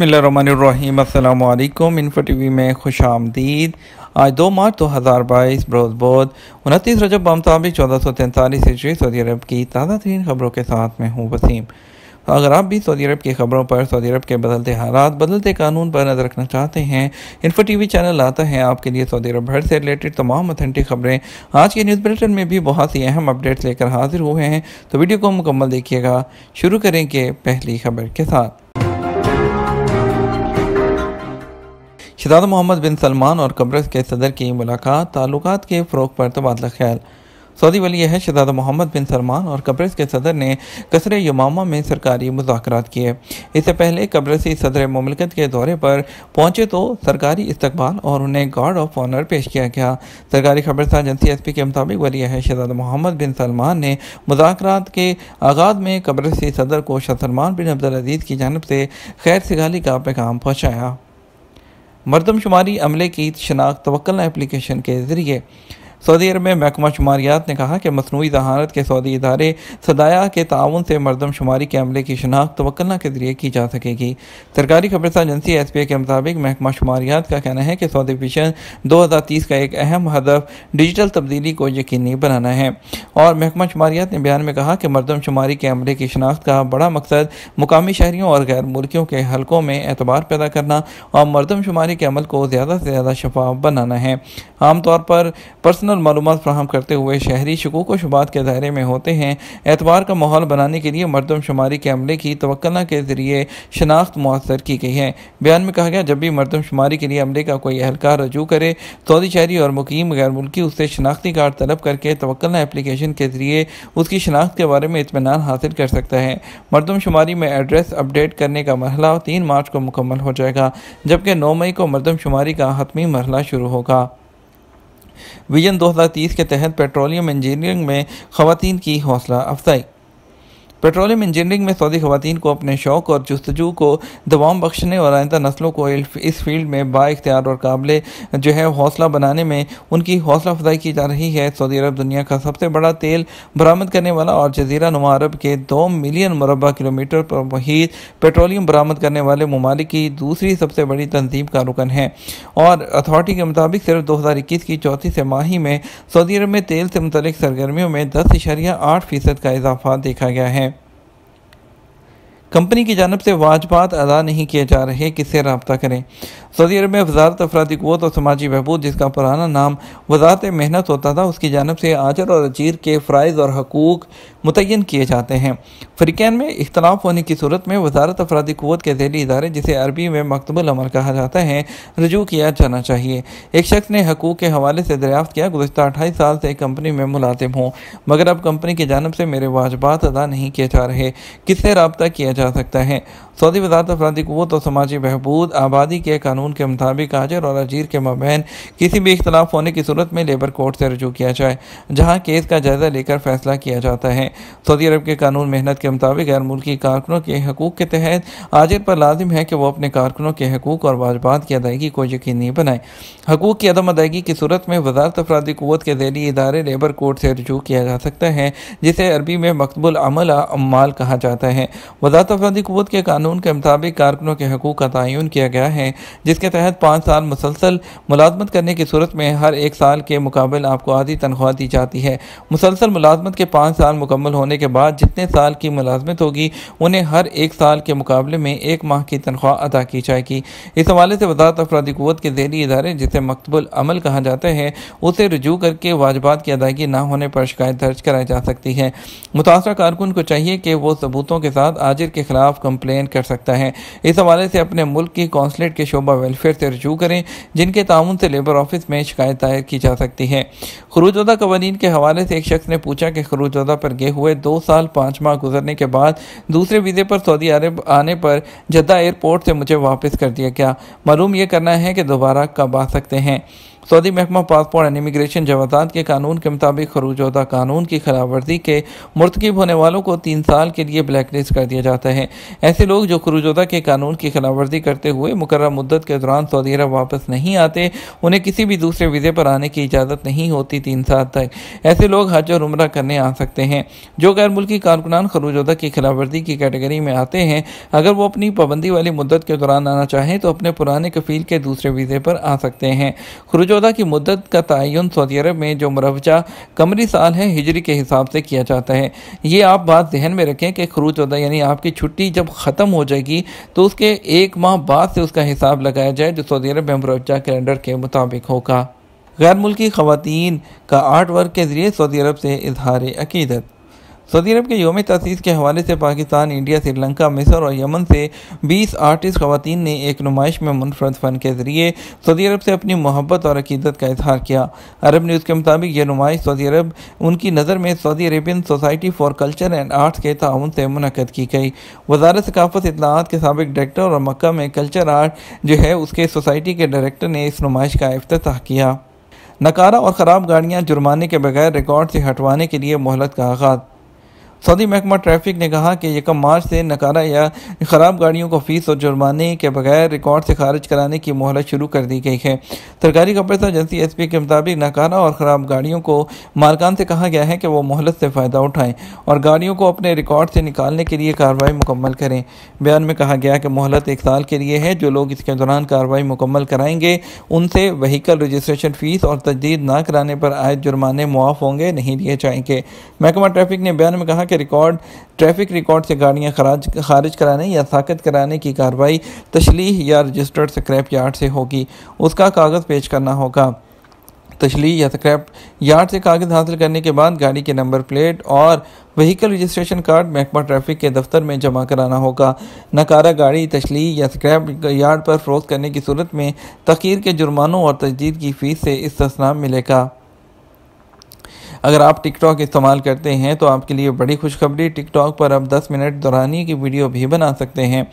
अल्लाम info T V में खुश आमदीद आज दो मार्च दो हज़ार बाईस बरोज़ बोध उनतीस रजब बमताबिक चौदह सौ तैंतालीस ईस्वी सऊदी अरब की ताज़ा तरीन खबरों के साथ में हूँ वसीम तो अगर आप भी सऊदी अरब की खबरों पर सऊदी अरब के बदलते हालात बदलते कानून पर नज़र रखना चाहते हैं इन्फो टी वी चैनल आता है आपके लिए सऊदी अरब भर से रिलेटेड तमाम अथेंटिक खबरें आज के न्यूज़ बुलेटिन में भी बहुत सी अहम अपडेट्स लेकर हाजिर हुए हैं तो वीडियो को मुकम्मल देखिएगा शुरू करेंगे पहली खबर के साथ शहजाद मोहम्मद बिन सलमान और कब्रस के सदर की मुलाकात ताल्लुक के फ़रोग पर तबादला तो ख्याल सऊदी वली है शहजादा मोहम्मद बिन सलमान और कब्रस के सदर ने कसर यमामा में सरकारी मुजाकर किए इससे पहले कब्रसी सदर ममलकत के दौरे पर पहुंचे तो सरकारी इस्तबाल और उन्हें गार्ड ऑफ ऑनर पेश किया गया सरकारी खबरसा एजेंसी एस पी के मुताबिक वली है शहजादा मोहम्मद बिन सलमान ने मुजात के आगाज में कब्रसी सदर को शाह सलमान बिन अब्दुल अजीज़ की जानब से खैर सिगाली का पैगाम पहुँचाया मरदमशुमारी अमले की शनाख्त तवक्ल एप्लीकेशन के ज़रिए सऊदी अरब में महकमा शुमारियात ने कहा कि मसनू जहानत के सऊदी इदारे सदाया के ताउन से मरदमशुमारी के अमले की शनाख्त वक्ना के ज़रिए की जा सकेगी सरकारी खबर एजेंसी एस पी ए के मुताबिक महकमा शुमारियात का कहना है कि सऊदी विशन दो हज़ार तीस का एक अहम हदफ डिजिटल तब्दीली को यकीनी बनाना है और महकमा शुमारियात ने बयान में कहा कि मरदमशुमारी के अमले की शनाख्त का बड़ा मकसद मुकामी शहरीों और गैर मुल्कियों के हलकों में एतबार पैदा करना और मरदमशुमारी के अमल को ज़्यादा से ज़्यादा शफाफ बनाना है आमतौर पर पर्सनल पर्सनल मालूम फ्राहम करते हुए शहरी शकूक शुबात के दायरे में होते हैं एतवार का माहौल बनाने के लिए मरदमशुमारी के अमले की तोना के ज़रिए शनाख्त मौसर की गई है बयान में कहा गया जब भी मरदमशुमारी के लिए अमले का कोई एहलकार रजू करे सऊदी तो शहरी और मुकीम गैर मुल्की उससे शनाख्ती कार्ड तलब करके तोना एप्लीकेशन के ज़रिए उसकी शनाख्त के बारे में इतमान हासिल कर सकता है मरदमशुमारी में एड्रेस अपडेट करने का मरहला तीन मार्च को मुकम्मल हो जाएगा जबकि नौ मई को मरदमशुमारी का हतमी मरला शुरू होगा विजन 2030 के तहत पेट्रोलियम इंजीनियरिंग में खातन की हौसला अफजाई पेट्रोलियम इंजीनियरिंग में सऊदी खवतान को अपने शौक और जस्तजू को दबाव बख्शने और आइंदा नस्लों को इस फील्ड में बाख्तियार और काबिल जो है हौसला बनाने में उनकी हौसला अफजाई की जा रही है सऊदी अरब दुनिया का सबसे बड़ा तेल बरामद करने वाला और जजीरा नुमा अरब के दो मिलियन मुरबा किलोमीटर पर वही पेट्रोलियम बरामद करने वाले ममालिक की दूसरी सबसे बड़ी तंजीम का रुकन है और अथॉरिटी के मुताबिक सिर्फ दो हज़ार इक्कीस की चौथी से माही में सऊदी अरब में तेल से मुतल सरगर्मियों में दस इशारिया आठ फीसद का इजाफा देखा गया है कंपनी की जानब से वाजबात अदा नहीं किए जा रहे किससे रबता करें सऊदी अरब में वजारत अफराधी क़वत और समाजी बहबूद जिसका पुराना नाम वजारत मेहनत होता था उसकी जानब से आजर और अजीर के फ़रज़ और हकूक़ मुतन किए जाते हैं फ्रीकैन में इख्तलाफ होने की सूरत में वजारत अफराधी क़वत के जैली इदारे जिसे अरबी में मकतबल अमल कहा जाता है रजू किया जाना चाहिए एक शख्स ने हकूक़ के हवाले से दरियाफ़्त किया गुजशत अठाईस साल से कंपनी में मुलाजिम हूँ मगर अब कंपनी की जानब से मेरे वाजबात अदा नहीं किए जा रहे किससे रबता किया जा सकता है सऊदी वजारत अफराधी क़वत और समाजी बहबूद आबादी के कानून के मुताबिक हाजर और अजीर के मबैन किसी भी इख्तलाफ होने की सूरत में लेबर कोर्ट से रजू किया जाए जहाँ केस का जायज़ा लेकर फैसला किया जाता है सऊदी अरब के कानून मेहनत के मुताबिक गैर मुल्की कारकुनों के हकूक़ के तहत हाजिर पर लाजिम है कि वह अपने कारकुनों के हकूक़ और वाजबात की अदायगी को यकीनी बनाए हकूक़ की अदम अदायगी की सूरत में वजारत अफराधी क़वत के जैली इदारे लेबर कोर्ट से रजू किया जा सकता है जिसे अरबी में मकबुल अमल अमाल कहा जाता है वजारत अफराधी क़वत के कानून कानून के मुताबिक कारकुनों के हकूक का तयन किया गया है जिसके तहत पाँच साल मुसलसल मुलाजमत करने की सूरत में हर एक साल के मुकाबले आपको आधी तनख्वाह दी जाती है मुसलसल मुलाजमत के पाँच साल मुकम्मल होने के बाद जितने साल की मुलाजमत होगी उन्हें हर एक साल के मुकाबले में एक माह की तनख्वाह अदा की जाएगी इस हवाले से वजारत अफराधी क़वत के जैली इदारे जिसे मकतबुल अमल कहा जाता है उसे रजू करके वाजबात की अदायगी ना होने पर शिकायत दर्ज कराई जा सकती है मुतासर कारकुन को चाहिए कि वो सबूतों के साथ आजिर के खिलाफ कंप्लेन कर सकता है इस हवाले से अपने मुल्क की कौंसलेट के शोबा वेलफेयर से रजू करें जिनके ताउन से लेबर ऑफिस में शिकायत दायर की जा सकती है खरूजदा कवानीन के हवाले से एक शख्स ने पूछा कि खरूजदा पर गए हुए दो साल पाँच माह गुजरने के बाद दूसरे वीज़े पर सऊदी अरब आने पर जद्दा एयरपोर्ट से मुझे वापस कर दिया गया मालूम यह करना है कि दोबारा कब आ सकते हैं सऊदी महकमा पासपोर्ट एंड इमिग्रेशन जवादात के कानून के मुताबिक खरूजा कानून की खिलाफवर्जी के मुरतकब होने वालों को तीन साल के लिए ब्लैक लिस्ट कर दिया जाता है ऐसे लोग जो खरूजा के कानून की खिलाफवर्जी करते हुए मुकर मुद्दत के दौरान सऊदी अरब वापस नहीं आते उन्हें किसी भी दूसरे वीज़े पर आने की इजाज़त नहीं होती तीन साल तक ऐसे लोग हज और उम्र करने आ सकते हैं जो गैर मुल्की कारकुनान खरूजदा की खिलाफवर्जी की कैटेगरी में आते हैं अगर वो अपनी पाबंदी वाली मुद्दत के दौरान आना चाहें तो अपने पुराने कफील के दूसरे वीज़े पर आ सकते हैं खरूज चौदह की मुद्दत का तयन सऊदी अरब में जो मुरवजा कमरी साल है हिजरी के हिसाब से किया जाता है ये आप बात जहन में रखें कि खरू चौदह यानी आपकी छुट्टी जब ख़त्म हो जाएगी तो उसके एक माह बाद से उसका हिसाब लगाया जाए जो सऊदी अरब में मुरवजा कैलेंडर के मुताबिक होगा गैर मुल्की खातन का आर्ट वर्क के ज़रिए सऊदी अरब से इजहार अकीदत सऊदी अरब के योम तसीस के हवाले से पाकिस्तान इंडिया श्रीलंका मिसर और यमन से 20 आर्टिस्ट खवतिन ने एक नुमाइश में मुनफरद फ़न के ज़रिए सऊदी अरब से अपनी मोहब्बत और अकीदत का इजहार किया अरब न्यूज़ के मुताबिक यह नुमाइश सऊदी अरब उनकी नज़र में Saudi Arabian society for culture and arts के ताउन से मुनद की गई वजारत सकाफत इतलात के सबक डायरेक्टर और मक्का में कल्चर आर्ट जो है उसके सोसाइटी के डायरेक्टर ने इस नुमाइश का अफ्ताह किया नकारा और ख़राब गाड़ियाँ जुर्माने के बगैर रिकॉर्ड से हटवाने के लिए मोहलत का आगाज़ सऊदी महकमा ट्रैफिक ने कहा कि यकम मार्च से नकारा या ख़राब गाड़ियों को फीस और जुर्माने के बगैर रिकॉर्ड से खारिज कराने की मोहलत शुरू कर दी गई है सरकारी कपड़े एजेंसी एस पी के मुताबिक नकारा और ख़राब गाड़ियों को मालकान से कहा गया है कि वो मोहलत से फ़ायदा उठाएं और गाड़ियों को अपने रिकॉर्ड से निकालने के लिए कार्रवाई मुकम्मल करें बयान में कहा गया कि मोहलत एक साल के लिए है जो लोग इसके दौरान कार्रवाई मुकम्मल कराएंगे उनसे वहीकल रजिस्ट्रेशन फ़ीस और तजदीद ना कराने पर आए जुर्माने मुआफ़ होंगे नहीं दिए जाएंगे महकमा ट्रैफिक ने बयान में कहा के रिकॉर्ड ट्रैफिक रिकॉर्ड से गाड़ियाँ खराज खारिज कराने या साकत कराने की कार्रवाई तशलीह या रजिस्टर्ड स्क्रैप यार्ड से होगी उसका कागज़ पेश करना होगा तशली या स्क्रैप यार्ड से कागज़ हासिल करने के बाद गाड़ी के नंबर प्लेट और व्हीकल रजिस्ट्रेशन कार्ड महकमा ट्रैफिक के दफ्तर में जमा कराना होगा नकारा गाड़ी तशली या स्क्रैप यार्ड पर फरोख्त करने की सूरत में तखीर के जुर्मानों और तजदीद की फ़ीस से इस्तना मिलेगा अगर आप टिकटॉक इस्तेमाल करते हैं तो आपके लिए बड़ी खुशखबरी टिकटॉक पर आप 10 मिनट दौरानी की वीडियो भी बना सकते हैं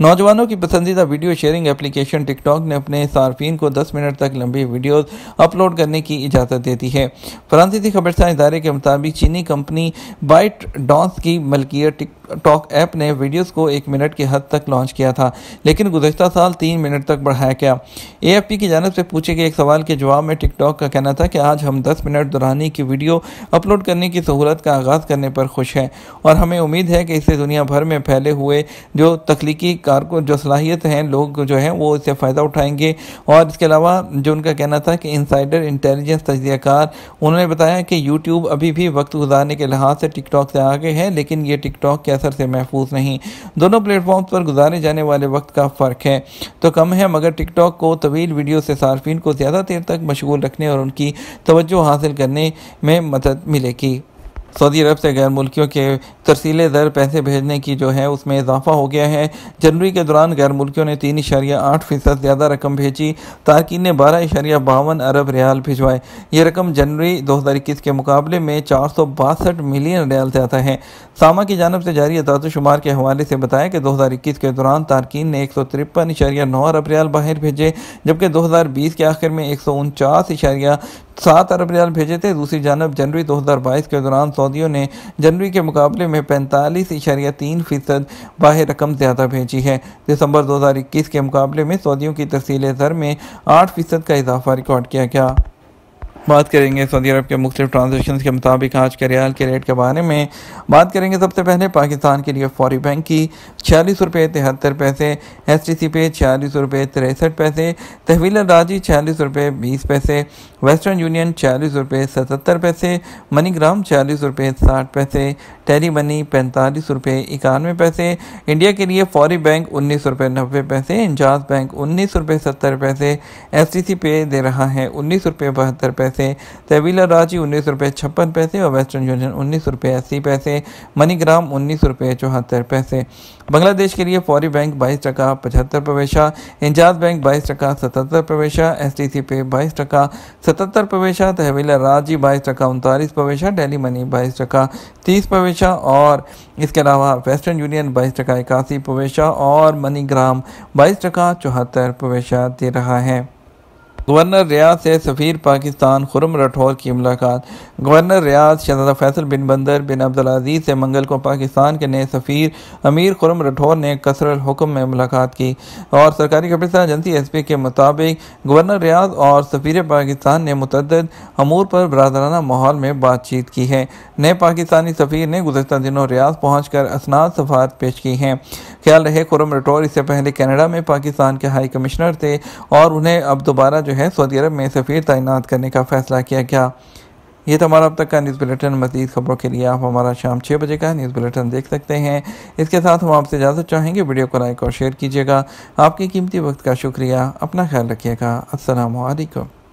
नौजवानों की पसंदीदा वीडियो शेयरिंग एप्लीकेशन टिकटॉक ने अपने सार्फिन को 10 मिनट तक लंबी वीडियोस अपलोड करने की इजाज़त देती है फ्रांसीसी खबरसां इदारे के मुताबिक चीनी कंपनी बाइट डॉन्स की मलकियत टिकटॉक ऐप ने वीडियोस को एक मिनट के हद तक लॉन्च किया था लेकिन गुजशत साल तीन मिनट तक बढ़ाया गया ए की जानब से पूछे गए एक सवाल के जवाब में टिकटॉक का कहना था कि आज हम दस मिनट दुरानी की वीडियो अपलोड करने की सहूलत का आगाज़ करने पर खुश हैं और हमें उम्मीद है कि इससे दुनिया भर में फैले हुए जो तख्लीकी कार को जो सलाहियत है लोग जो है वो इससे फ़ायदा उठाएंगे और इसके अलावा जो उनका कहना था कि इनसाइडर इंटेलिजेंस तजियाकार उन्होंने बताया कि यूट्यूब अभी भी वक्त गुजारने के लिहाज से टिकटॉक से आगे है लेकिन ये टिकटॉक के असर से महफूज नहीं दोनों प्लेटफॉर्म्स पर गुजारे जाने वाले वक्त का फ़र्क है तो कम है मगर टिकटॉक को तवील वीडियो से सार्फिन को ज़्यादा देर तक मशगूल रखने और उनकी तवज्जो हासिल करने में मदद मिलेगी सऊदी अरब से गैर मुल्कियों के तरसीले दर पैसे भेजने की जो है उसमें इजाफा हो गया है जनवरी के दौरान गैर मुल्कियों ने तीन इशारिया आठ फीसद ज़्यादा रकम भेजी तारकिन ने बारह इशारिया बावन अरब रियाल भिजवाए ये रकम जनवरी दो हज़ार इक्कीस के मुकाबले में चार सौ बासठ मिलियन रियाल ज़्यादा है सामा की जानब से जारी शुमार के हवाले से बताया कि दो हज़ार इक्कीस के दौरान तारकिन ने एक सौ तिरपन इशारिया नौ अरब रियाल बाहर भेजे जबकि दो हज़ार बीस के आखिर में एक सौ उनचास इशारिया सात अरब रियाल भेजे थे दूसरी जानब जनवरी 2022 के दौरान सऊदियों ने जनवरी के मुकाबले में पैंतालीस इशारिया तीन फीसद बाहर रकम ज़्यादा भेजी है दिसंबर 2021 के मुकाबले में सऊदियों की तहसील दर में आठ फीसद का इजाफा रिकॉर्ड किया गया बात करेंगे सऊदी अरब के मुख्तु ट्रांजेक्शन के मुताबिक आज के रियाल के रेट के बारे में बात करेंगे सबसे पहले पाकिस्तान के लिए फौरी बैंक की छियालीस रुपये तिहत्तर पैसे एस टी सी पे छियालीस रुपये तिरसठ पैसे तहवील राजी छियालीस रुपये बीस पैसे वेस्टर्न यूनियन छियालीस रुपये सतहत्तर पैसे मनीग्राम छियालीस रुपये साठ पैसे टेली मनी पैंतालीस रुपये इक्यानवे पैसे इंडिया के लिए फौरी बैंक उन्नीस रुपये नब्बे पैसे इंजाज बैंक उन्नीस रुपये सत्तर पैसे एस टी सी पे दे रहा है उन्नीस रुपये बहत्तर पैसे पैसे तहवीला राजी उन्नीस रुपये छप्पन पैसे और वेस्टर्न यूनियन उन्नीस रुपये अस्सी पैसे मनीग्राम उन्नीस रुपये चौहत्तर पैसे बांग्लादेश के लिए फौरी बैंक बाईस टका पचहत्तर प्रवेशा इंजाज बैंक बाईस टका सतहत्तर प्रवेशा एस टी सी पे बाईस टका सतहत्तर प्रवेशा तहवीला राजी बाईस टका उनतालीस प्रवेशा डेली मनी बाईस टका तीस प्रवेशा और इसके अलावा वेस्टर्न यूनियन बाईस टका इक्यासी प्रवेशा और मनीग्राम बाईस टका चौहत्तर प्रवेशा दे रहा है गवर्नर रियाज से सफ़ीर पाकिस्तान खुरम राठौर की मुलाकात गवर्नर रियाज शहजादा फैसल बिन बंदर बिन अब्दुल अजीज़ से मंगल को पाकिस्तान के नए सफ़ीर अमीर खुरम राठौर ने कसर हुक्म में मुलाकात की और सरकारी कब्रिस्तान एजेंसी एस पी के मुताबिक गवर्नर रियाज और सफ़ीर पाकिस्तान ने मतद अमूर पर बरदराना माहौल में बातचीत की है नए पाकिस्तानी सफ़ीर ने गुजशत दिनों रियाज पहुँच कर असनाद सफात पेश की हैं ख्याल रहे खुरम राठौर इससे पहले कैनेडा में पाकिस्तान के हाई कमिश्नर थे और उन्हें अब दोबारा जो है सऊदी अरब में सफी तैनात करने का फ़ैसला किया गया ये तो हमारा अब तक का न्यूज़ बुलेटिन मजीद खबरों के लिए आप हमारा शाम छः बजे का न्यूज़ बुलेटिन देख सकते हैं इसके साथ हम आपसे इजाज़त चाहेंगे वीडियो को लाइक और शेयर कीजिएगा आपके कीमती वक्त का शुक्रिया अपना ख्याल रखिएगा असलकम